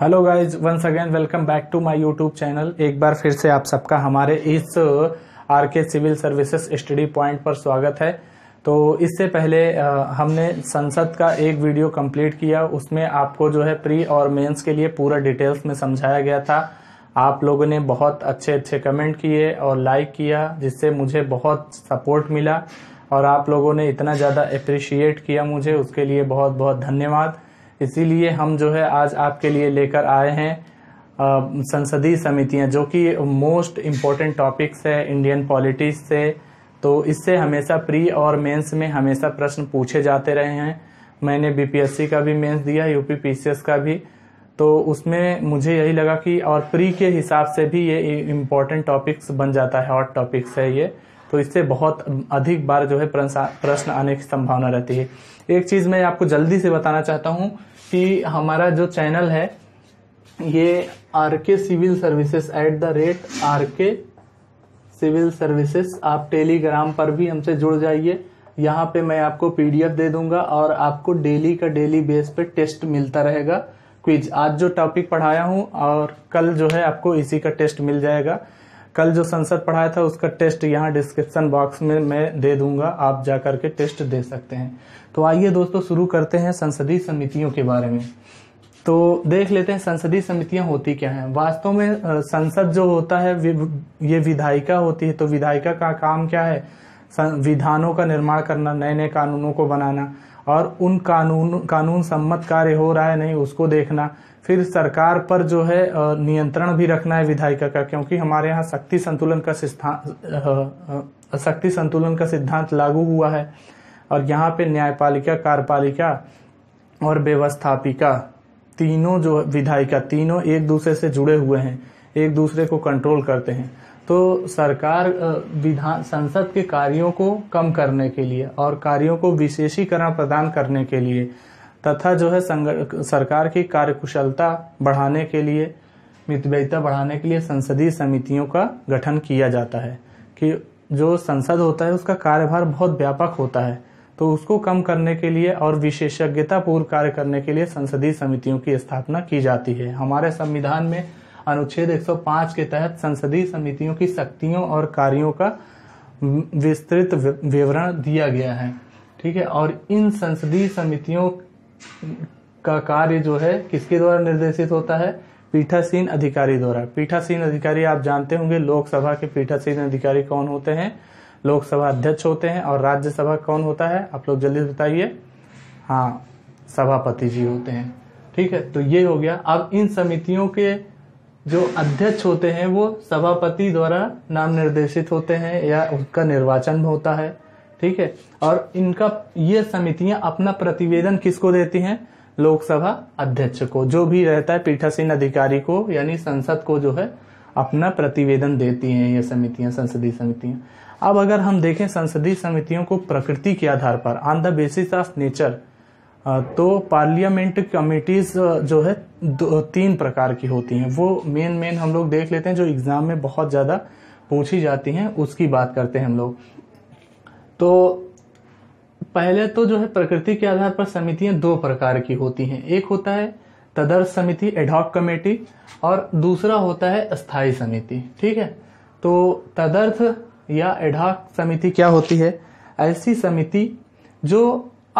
hello guys once again welcome back to my YouTube channel एक बार फिर से आप सबका हमारे इस are K civil services study point पर स्वागत है तो इससे पहले हमने संसद का एक वीडियो कंप्लीट किया उसमें आपको जो है प्री और मेंस के लिए पूरा डिटेल्स में समझाया गया था आप लोगों ने बहुत अच्छे अच्छे कमेंट किए और लाइक किया जिससे मुझे बहुत सपोर्ट मिला और आप लोगों ने इतना ज़्यादा अप्रिशिएट किया मुझे उसके लिए बहुत बहुत धन्यवाद इसीलिए हम जो है आज आपके लिए लेकर आए हैं संसदीय समितियां जो कि मोस्ट इम्पॉर्टेंट टॉपिक्स है इंडियन पॉलिटिक्स से तो इससे हमेशा प्री और मेंस में हमेशा प्रश्न पूछे जाते रहे हैं मैंने बीपीएससी का भी मेंस दिया यूपी पीसीएस का भी तो उसमें मुझे यही लगा कि और प्री के हिसाब से भी ये इम्पोर्टेंट टॉपिक्स बन जाता है हॉट टॉपिक्स है ये तो इससे बहुत अधिक बार जो है प्रश्न आने की संभावना रहती है एक चीज़ मैं आपको जल्दी से बताना चाहता हूँ कि हमारा जो चैनल है ये R K civil services at the rate R K civil services आप टेलीग्राम पर भी हमसे जुड़ जाइए यहाँ पे मैं आपको पीडीएफ दे दूंगा और आपको डेली का डेली बेस पे टेस्ट मिलता रहेगा क्विज आज जो टॉपिक पढ़ाया हूँ और कल जो है आपको इसी का टेस्ट मिल जाएगा कल जो संसद पढ़ाया था उसका टेस्ट यहाँ डिस्क्रिप्शन बॉक्स में मैं दे दूंगा आप जा करके के टेस्ट दे सकते हैं तो आइए दोस्तों शुरू करते हैं संसदीय समितियों के बारे में तो देख लेते हैं संसदीय समितियां होती क्या हैं वास्तव में संसद जो होता है ये विधायिका होती है तो विधायिका का काम क्या है विधानों का निर्माण करना नए नए कानूनों को बनाना और उन कानून कानून सम्मत कार्य हो रहा है नहीं उसको देखना फिर सरकार पर जो है नियंत्रण भी रखना है विधायिका का क्योंकि हमारे यहाँ शक्ति संतुलन का सिद्धांत शक्ति संतुलन का सिद्धांत लागू हुआ है और यहाँ पे न्यायपालिका कार्यपालिका और व्यवस्थापिका तीनों जो विधायिका तीनों एक दूसरे से जुड़े हुए हैं एक दूसरे को कंट्रोल करते हैं तो सरकार विधान संसद के कार्यों को कम करने के लिए और कार्यों को विशेषीकरण प्रदान करने के लिए तथा जो है सरकार की कार्यकुशलता बढ़ाने के लिए मितव्ययता बढ़ाने के लिए संसदीय समितियों का गठन किया जाता है कि जो संसद होता है उसका कार्यभार बहुत व्यापक होता है तो उसको कम करने के लिए और विशेषज्ञता पूर्व कार्य करने के लिए संसदीय समितियों की स्थापना की जाती है हमारे संविधान में अनुच्छेद 105 के तहत संसदीय समितियों की शक्तियों और कार्यों का विस्तृत विवरण दिया गया है ठीक है और इन संसदीय समितियों का कार्य जो है किसके द्वारा निर्देशित होता है पीठासीन अधिकारी द्वारा पीठासीन अधिकारी आप जानते होंगे लोकसभा के पीठासीन अधिकारी कौन होते हैं लोकसभा अध्यक्ष होते हैं और राज्यसभा कौन होता है आप लोग जल्दी बताइए हाँ सभापति जी होते हैं ठीक है तो ये हो गया अब इन समितियों के जो अध्यक्ष होते हैं वो सभापति द्वारा नाम निर्देशित होते हैं या उनका निर्वाचन होता है ठीक है और इनका ये समितियां अपना प्रतिवेदन किसको देती हैं लोकसभा अध्यक्ष को जो भी रहता है पीठासीन अधिकारी को यानी संसद को जो है अपना प्रतिवेदन देती हैं ये समितियां संसदीय समितियां अब अगर हम देखें संसदीय समितियों को प्रकृति के आधार पर on the basis of nature तो पार्लियामेंट कमेटीज जो है दो तीन प्रकार की होती हैं वो मेन मेन हम लोग देख लेते हैं जो एग्ज़ाम में बहुत ज़्यादा पूछी जाती हैं उसकी बात करते हैं हम लोग तो पहले तो जो है प्रकृति के आधार पर समितियां दो प्रकार की होती हैं एक होता है तदर्थ समिति एडॉक कमेटी और दूसरा होता है स्थायी समिति ठीक है तो तदर्थ या एडॉक समिति क्या होती है ऐसी समिति जो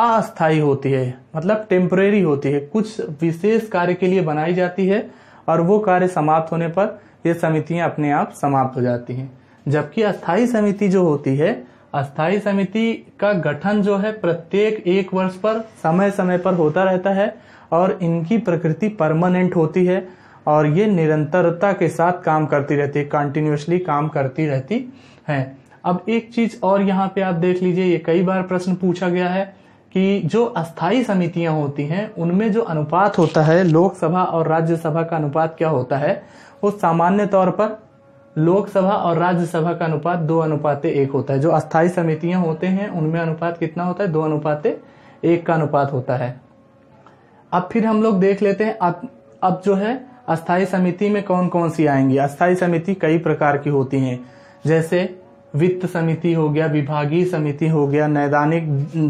अस्थायी होती है मतलब टेम्परेरी होती है कुछ विशेष कार्य के लिए बनाई जाती है और वो कार्य समाप्त होने पर ये समितियां अपने आप समाप्त हो जाती हैं जबकि अस्थाई समिति जो होती है अस्थाई समिति का गठन जो है प्रत्येक एक वर्ष पर समय समय पर होता रहता है और इनकी प्रकृति परमानेंट होती है और ये निरंतरता के साथ काम करती रहती है कंटिन्यूसली काम करती रहती है अब एक चीज और यहाँ पे आप देख लीजिए ये कई बार प्रश्न पूछा गया है कि जो अस्थाई समितियां होती हैं उनमें जो अनुपात होता है लोकसभा और राज्यसभा का अनुपात क्या होता है वो सामान्य तौर पर लोकसभा और राज्यसभा का अनुपात दो अनुपात एक होता है जो अस्थाई समितियां होते हैं उनमें अनुपात कितना होता है दो अनुपात एक का अनुपात होता है अब फिर हम लोग देख लेते हैं अब अब जो है अस्थाई समिति में कौन कौन सी आएंगी अस्थाई समिति कई प्रकार की होती हैं जैसे वित्त समिति हो गया विभागीय समिति हो गया नैदानिक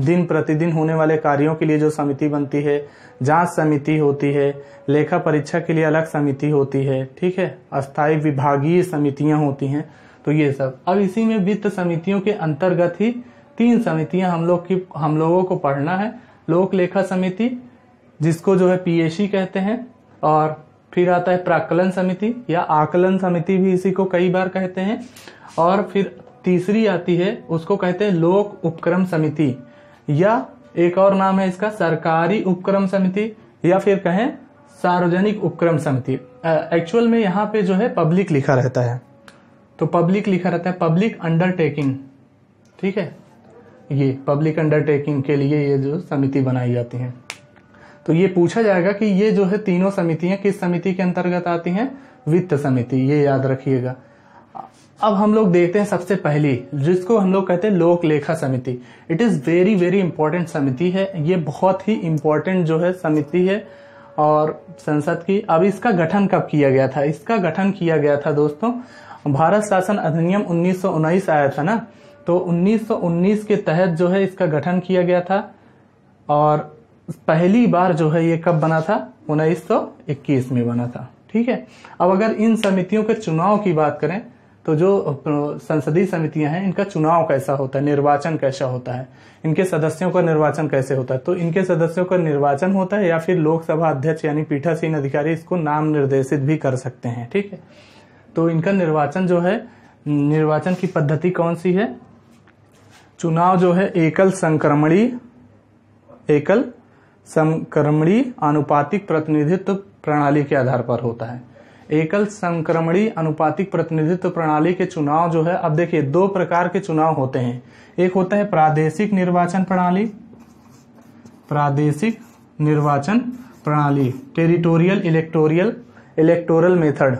दिन प्रतिदिन होने वाले कार्यों के लिए जो समिति बनती है जांच समिति होती है लेखा परीक्षा के लिए अलग समिति होती है ठीक है अस्थायी विभागीय समितियां होती हैं तो ये सब अब इसी में वित्त समितियों के अंतर्गत ही तीन समितियां हम लोग की हम लोगों को पढ़ना है लोक लेखा समिति जिसको जो है पीएसी कहते हैं और फिर आता है प्राकलन समिति या आकलन समिति भी इसी को कई बार कहते हैं और फिर तीसरी आती है उसको कहते हैं लोक उपक्रम समिति या एक और नाम है इसका सरकारी उपक्रम समिति या फिर कहें सार्वजनिक उपक्रम समिति एक्चुअल में यहाँ पे जो है पब्लिक लिखा रहता है तो पब्लिक लिखा रहता है पब्लिक अंडरटेकिंग ठीक है ये पब्लिक अंडरटेकिंग के लिए ये जो समिति बनाई जाती है तो ये पूछा जाएगा कि ये जो है तीनों समितियां किस समिति के अंतर्गत आती हैं वित्त समिति ये याद रखिएगा अब हम लोग देखते हैं सबसे पहली जिसको हम लोग कहते हैं लोक लेखा समिति it is very very important समिति है ये बहुत ही इम्पोर्टेंट जो है समिति है और संसद की अब इसका गठन कब किया गया था इसका गठन किया गया था दोस्तों भारत शासन अधिनियम उन्नीस आया था ना तो 1919 के तहत जो है इसका गठन किया गया था और पहली बार जो है ये कब बना था 1921 में बना था ठीक है अब अगर इन समितियों के चुनाव की बात करें तो जो संसदीय समितियां हैं इनका चुनाव कैसा होता है निर्वाचन कैसा होता है इनके सदस्यों का निर्वाचन कैसे होता है तो इनके सदस्यों का निर्वाचन होता है या फिर लोकसभा अध्यक्ष यानी पीठासीन अधिकारी इसको नाम निर्देशित भी कर सकते हैं ठीक है तो इनका निर्वाचन जो है निर्वाचन की पद्धति कौन सी है चुनाव जो है एकल संक्रमणी एकल संक्रमणी आनुपातिक प्रतिनिधित्व प्रणाली के आधार पर होता है एकल संक्रमणी अनुपातिक प्रतिनिधित्व प्रणाली के चुनाव जो है अब देखिए दो प्रकार के चुनाव होते हैं एक होता है प्रादेशिक निर्वाचन प्रणाली प्रादेशिक निर्वाचन प्रणाली टेरिटोरियल इलेक्टोरियल इलेक्टोरल मेथड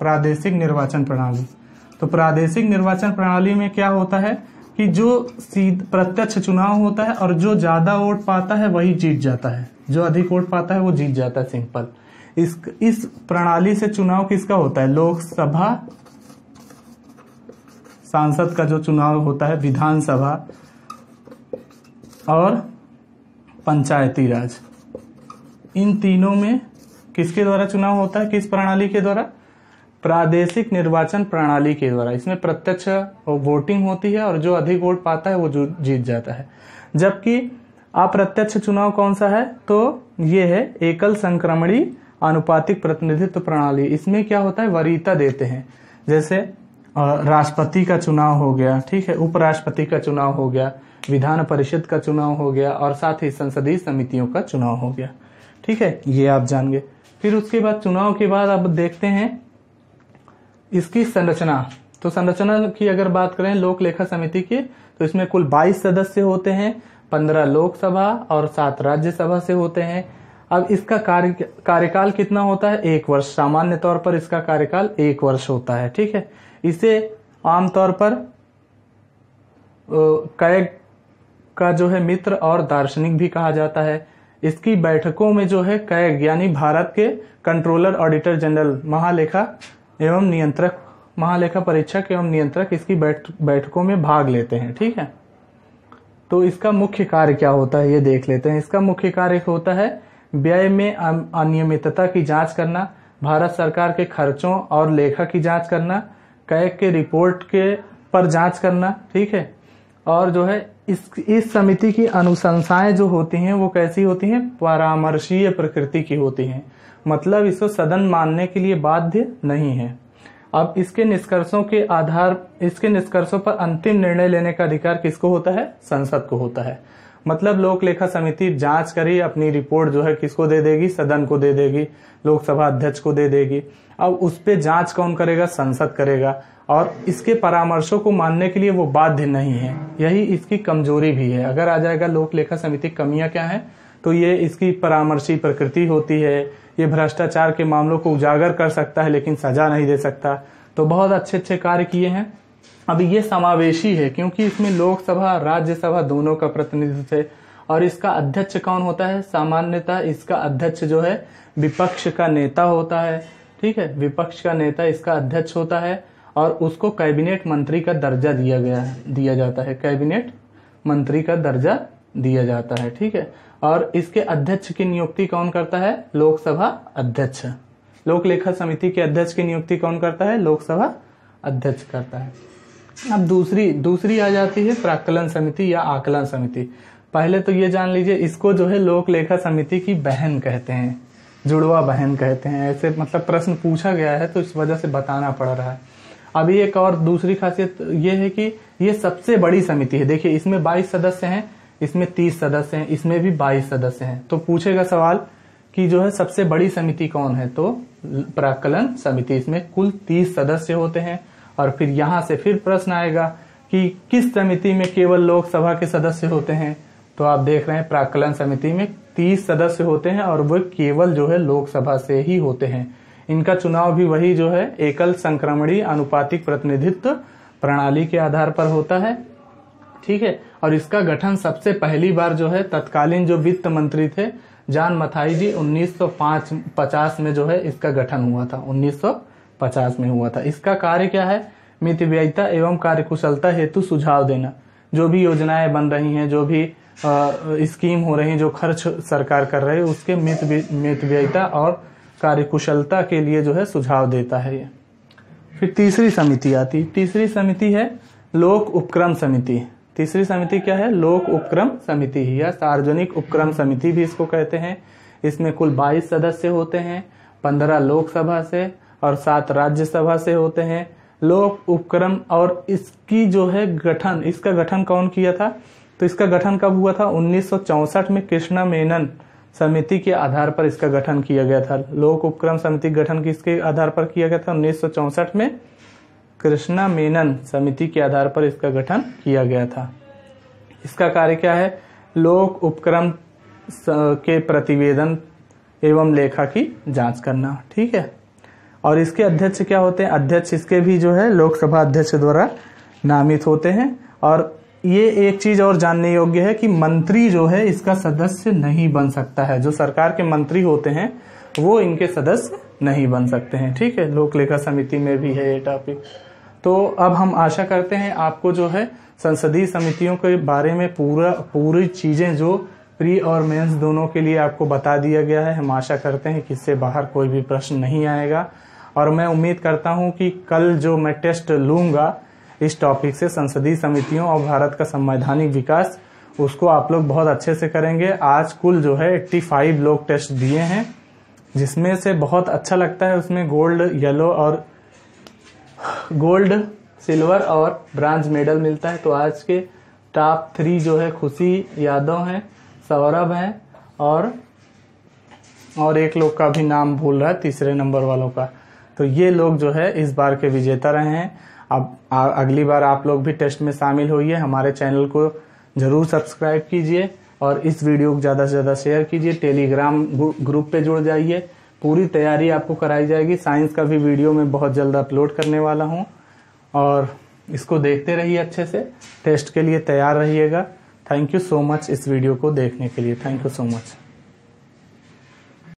प्रादेशिक निर्वाचन प्रणाली तो प्रादेशिक निर्वाचन प्रणाली में क्या होता है कि जो प्रत्यक्ष चुनाव होता है और जो ज्यादा वोट पाता है वही जीत जाता है जो अधिक वोट पाता है वो जीत जाता है सिंपल इस इस प्रणाली से चुनाव किसका होता है लोकसभा सांसद का जो चुनाव होता है विधानसभा और पंचायती राज इन तीनों में किसके द्वारा चुनाव होता है किस प्रणाली के द्वारा प्रादेशिक निर्वाचन प्रणाली के द्वारा इसमें प्रत्यक्ष वोटिंग होती है और जो अधिक वोट पाता है वो जीत जाता है जबकि अप्रत्यक्ष चुनाव कौन सा है तो ये है एकल संक्रमणी अनुपातिक प्रतिनिधित्व प्रणाली इसमें क्या होता है वरीयता देते हैं जैसे राष्ट्रपति का चुनाव हो गया ठीक है उपराष्ट्रपति का चुनाव हो गया विधान परिषद का चुनाव हो गया और साथ ही संसदीय समितियों का चुनाव हो गया ठीक है ये आप जानगे फिर उसके बाद चुनाव के बाद आप देखते हैं इसकी संरचना तो संरचना की अगर बात करें लोक लेखा समिति की तो इसमें कुल 22 सदस्य होते हैं 15 लोकसभा और सात राज्यसभा से होते हैं अब इसका कार्य कार्यकाल कितना होता है एक वर्ष सामान्य तौर पर इसका कार्यकाल एक वर्ष होता है ठीक है इसे आमतौर पर कैग का जो है मित्र और दार्शनिक भी कहा जाता है इसकी बैठकों में जो है कैग यानी भारत के कंट्रोलर ऑडिटर जनरल महालेखा एवं नियंत्रक महालेखा परीक्षक एवं नियंत्रक इसकी बैठ बैठकों में भाग लेते हैं ठीक है तो इसका मुख्य कार्य क्या होता है ये देख लेते हैं इसका मुख्य कार्य होता है व्यय में अनियमितता की जांच करना भारत सरकार के खर्चों और लेखा की जांच करना कैक के रिपोर्ट के पर जांच करना ठीक है और जो है इस इस समिति की अनुशंसाएं जो होती हैं वो कैसी होती हैं परामर्शीय प्रकृति की होती हैं मतलब इसको सदन मानने के लिए बाध्य नहीं है अब इसके निष्कर्षों के आधार इसके निष्कर्षों पर अंतिम निर्णय लेने का अधिकार किसको होता है संसद को होता है मतलब लोक लेखा समिति जांच करी अपनी रिपोर्ट जो है किसको दे देगी सदन को दे देगी लोकसभा अध्यक्ष को दे देगी अब उस पर जांच कौन करेगा संसद करेगा और इसके परामर्शों को मानने के लिए वो बाध्य नहीं है यही इसकी कमजोरी भी है अगर आ जाएगा लोक लेखा समिति कमियां क्या है तो ये इसकी परामर्शी प्रकृति होती है ये भ्रष्टाचार के मामलों को उजागर कर सकता है लेकिन सजा नहीं दे सकता तो बहुत अच्छे अच्छे कार्य किए हैं अब ये समावेशी है क्योंकि इसमें लोकसभा राज्यसभा दोनों का प्रतिनिधित्व है और इसका अध्यक्ष कौन होता है सामान्यतः इसका अध्यक्ष जो है विपक्ष का नेता होता है ठीक है विपक्ष का नेता इसका अध्यक्ष होता है और उसको कैबिनेट मंत्री का दर्जा दिया गया दिया जाता है कैबिनेट मंत्री का दर्जा दिया जाता है ठीक है और इसके अध्यक्ष की नियुक्ति कौन करता है लोकसभा अध्यक्ष लोक लेखा समिति के अध्यक्ष की नियुक्ति कौन करता है लोकसभा अध्यक्ष करता है अब दूसरी दूसरी आ जाती है प्राकलन समिति या आकलन समिति पहले तो ये जान लीजिए इसको जो है लोक लेखा समिति की बहन कहते हैं जुड़वा बहन कहते हैं ऐसे मतलब प्रश्न पूछा गया है तो इस वजह से बताना पड़ रहा है अभी एक और दूसरी खासियत ये है कि ये सबसे बड़ी समिति है देखिए इसमें 22 सदस्य हैं इसमें 30 सदस्य हैं इसमें भी 22 सदस्य हैं तो पूछेगा सवाल कि जो है सबसे बड़ी समिति कौन है तो प्राकलन समिति इसमें कुल 30 सदस्य होते हैं और फिर यहां से फिर प्रश्न आएगा कि किस समिति में केवल लोकसभा के सदस्य होते हैं तो आप देख रहे हैं प्राकलन समिति में तीस सदस्य होते हैं और वे केवल जो है लोकसभा से ही होते हैं इनका चुनाव भी वही जो है एकल संक्रमणी अनुपातिक प्रतिनिधित्व प्रणाली के आधार पर होता है ठीक है और इसका गठन सबसे पहली बार जो है तत्कालीन जो वित्त मंत्री थे जान मथाई जी 1950 में जो है इसका गठन हुआ था 1950 पचास में हुआ था इसका कार्य क्या है व्ययता एवं कार्यकुशलता हेतु सुझाव देना जो भी योजनाएं बन रही हैं जो भी स्कीम हो रही है जो खर्च सरकार कर रही है उसके मितव्ययिता और कार्यकुशलता के लिए जो है सुझाव देता है ये फिर तीसरी समिति आती तीसरी समिति है लोक उपक्रम समिति तीसरी समिति क्या है लोक उपक्रम समिति या सार्वजनिक उपक्रम समिति भी इसको कहते हैं इसमें कुल 22 सदस्य होते हैं 15 लोकसभा से और सात राज्यसभा से होते हैं लोक उपक्रम और इसकी जो है गठन इसका गठन कौन किया था तो इसका गठन कब हुआ था 1964 में कृष्णा मेनन समिति के आधार पर इसका गठन किया गया था लोक उपक्रम समिति गठन किसके आधार पर किया गया था उन्नीस में कृष्णा मेनन समिति के आधार पर इसका गठन किया गया था इसका कार्य क्या है लोक उपक्रम के प्रतिवेदन एवं लेखा की जांच करना ठीक है और इसके अध्यक्ष क्या होते हैं अध्यक्ष इसके भी जो है लोकसभा अध्यक्ष द्वारा नामित होते हैं और ये एक चीज और जानने योग्य है कि मंत्री जो है इसका सदस्य नहीं बन सकता है जो सरकार के मंत्री होते हैं वो इनके सदस्य नहीं बन सकते हैं ठीक है लोक लेखा समिति में भी है ये टॉपिक तो अब हम आशा करते हैं आपको जो है संसदीय समितियों के बारे में पूरा पूरी चीज़ें जो प्री और मेंस दोनों के लिए आपको बता दिया गया है हम आशा करते हैं कि इससे बाहर कोई भी प्रश्न नहीं आएगा और मैं उम्मीद करता हूं कि कल जो मैं टेस्ट लूंगा इस टॉपिक से संसदीय समितियों और भारत का संवैधानिक विकास उसको आप लोग बहुत अच्छे से करेंगे आज कुल जो है एट्टी फाइव लोग टेस्ट दिए हैं जिसमें से बहुत अच्छा लगता है उसमें गोल्ड येलो और गोल्ड सिल्वर और ब्रांज मेडल मिलता है तो आज के टॉप थ्री जो है खुशी यादव हैं सौरभ हैं और और एक लोग का भी नाम भूल रहा है तीसरे नंबर वालों का तो ये लोग जो है इस बार के विजेता रहे हैं अब अगली बार आप लोग भी टेस्ट में शामिल होइए हमारे चैनल को ज़रूर सब्सक्राइब कीजिए और इस वीडियो को ज़्यादा से ज़्यादा शेयर कीजिए टेलीग्राम ग्रुप पे जुड़ जाइए पूरी तैयारी आपको कराई जाएगी साइंस का भी वीडियो मैं बहुत जल्द अपलोड करने वाला हूँ और इसको देखते रहिए अच्छे से टेस्ट के लिए तैयार रहिएगा थैंक यू सो मच इस वीडियो को देखने के लिए थैंक यू सो मच